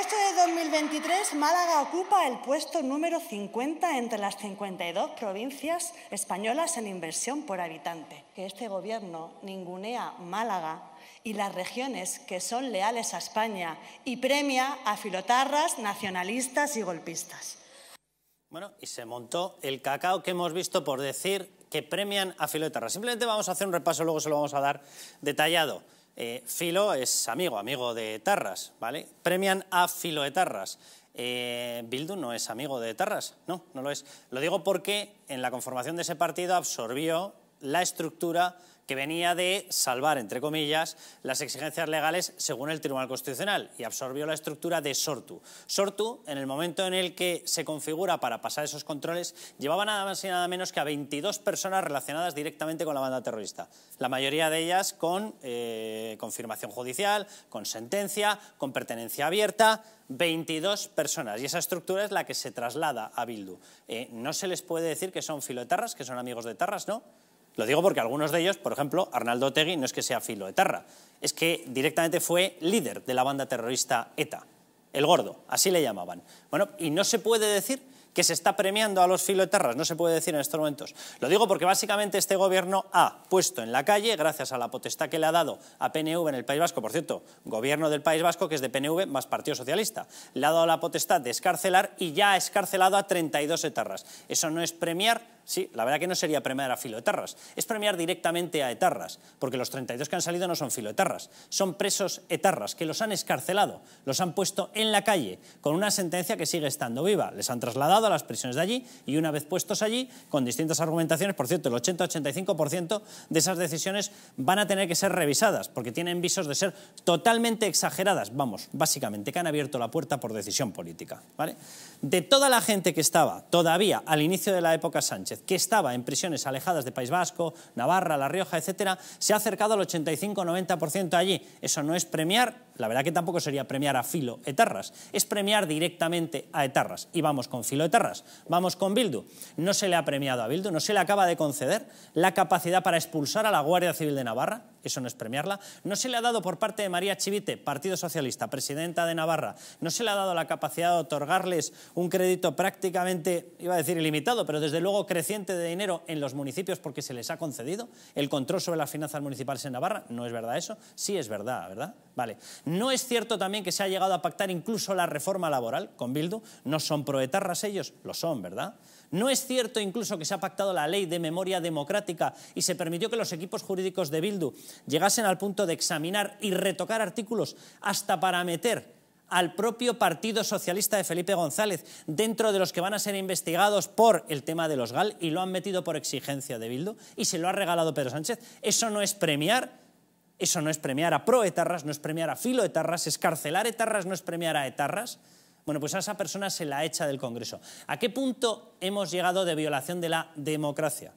Este de 2023, Málaga ocupa el puesto número 50 entre las 52 provincias españolas en inversión por habitante. Que este gobierno ningunea Málaga y las regiones que son leales a España y premia a filotarras, nacionalistas y golpistas. Bueno, y se montó el cacao que hemos visto por decir que premian a filotarras. Simplemente vamos a hacer un repaso, luego se lo vamos a dar detallado. Eh, Filo es amigo, amigo de Tarras, ¿vale? Premian a Filo de Tarras. Eh, Bildu no es amigo de Tarras, no, no lo es. Lo digo porque en la conformación de ese partido absorbió la estructura que venía de salvar, entre comillas, las exigencias legales según el Tribunal Constitucional y absorbió la estructura de Sortu. Sortu, en el momento en el que se configura para pasar esos controles, llevaba nada más y nada menos que a 22 personas relacionadas directamente con la banda terrorista. La mayoría de ellas con eh, confirmación judicial, con sentencia, con pertenencia abierta, 22 personas y esa estructura es la que se traslada a Bildu. Eh, no se les puede decir que son filoterras, que son amigos de Tarras, ¿no? Lo digo porque algunos de ellos, por ejemplo, Arnaldo Tegui no es que sea filoetarra, es que directamente fue líder de la banda terrorista ETA, el gordo, así le llamaban. Bueno, y no se puede decir que se está premiando a los filoetarras, no se puede decir en estos momentos. Lo digo porque básicamente este gobierno ha puesto en la calle, gracias a la potestad que le ha dado a PNV en el País Vasco, por cierto, gobierno del País Vasco que es de PNV más Partido Socialista, le ha dado la potestad de escarcelar y ya ha escarcelado a 32 etarras. Eso no es premiar, Sí, la verdad que no sería premiar a filoetarras, es premiar directamente a etarras, porque los 32 que han salido no son filoetarras, son presos etarras que los han escarcelado, los han puesto en la calle con una sentencia que sigue estando viva. Les han trasladado a las prisiones de allí y una vez puestos allí, con distintas argumentaciones, por cierto, el 80-85% de esas decisiones van a tener que ser revisadas, porque tienen visos de ser totalmente exageradas, vamos, básicamente que han abierto la puerta por decisión política. ¿vale? De toda la gente que estaba todavía al inicio de la época Sánchez, que estaba en prisiones alejadas de País Vasco, Navarra, La Rioja, etcétera, se ha acercado al 85-90% allí. Eso no es premiar, la verdad que tampoco sería premiar a filo etarras, es premiar directamente a etarras. Y vamos con filo etarras, vamos con Bildu. No se le ha premiado a Bildu, no se le acaba de conceder la capacidad para expulsar a la Guardia Civil de Navarra, eso no es premiarla. No se le ha dado por parte de María Chivite, Partido Socialista, presidenta de Navarra, no se le ha dado la capacidad de otorgarles un crédito prácticamente, iba a decir ilimitado, pero desde luego creciente de dinero en los municipios porque se les ha concedido el control sobre las finanzas municipales en Navarra. No es verdad eso, sí es verdad, ¿verdad? Vale. No es cierto también que se ha llegado a pactar incluso la reforma laboral con Bildu. No son proetarras ellos, lo son, ¿verdad? No es cierto incluso que se ha pactado la ley de memoria democrática y se permitió que los equipos jurídicos de Bildu llegasen al punto de examinar y retocar artículos hasta para meter al propio Partido Socialista de Felipe González dentro de los que van a ser investigados por el tema de los GAL y lo han metido por exigencia de Bildu y se lo ha regalado Pedro Sánchez. Eso no es premiar, eso no es premiar a etarras no es premiar a filo filoetarras, escarcelar etarras no es premiar a etarras. Bueno, pues a esa persona se la echa del Congreso. ¿A qué punto hemos llegado de violación de la democracia?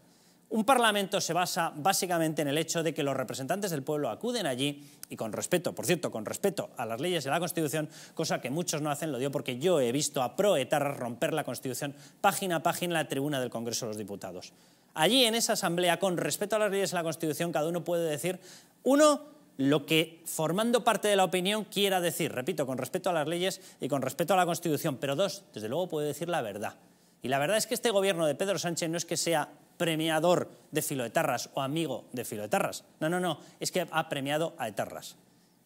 Un parlamento se basa básicamente en el hecho de que los representantes del pueblo acuden allí y con respeto, por cierto, con respeto a las leyes y a la Constitución, cosa que muchos no hacen, lo digo porque yo he visto a proetarras romper la Constitución página a página en la tribuna del Congreso de los Diputados. Allí en esa asamblea, con respeto a las leyes y a la Constitución, cada uno puede decir uno, lo que formando parte de la opinión quiera decir, repito, con respecto a las leyes y con respecto a la Constitución, pero dos, desde luego puede decir la verdad. Y la verdad es que este gobierno de Pedro Sánchez no es que sea premiador de Tarras o amigo de Tarras, No, no, no, es que ha premiado a etarras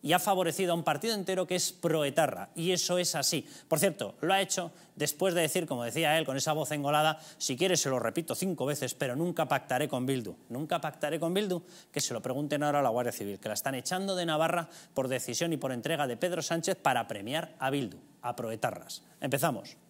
y ha favorecido a un partido entero que es proetarra. Y eso es así. Por cierto, lo ha hecho después de decir, como decía él, con esa voz engolada, si quieres se lo repito cinco veces, pero nunca pactaré con Bildu. Nunca pactaré con Bildu, que se lo pregunten ahora a la Guardia Civil, que la están echando de Navarra por decisión y por entrega de Pedro Sánchez para premiar a Bildu, a proetarras. Empezamos.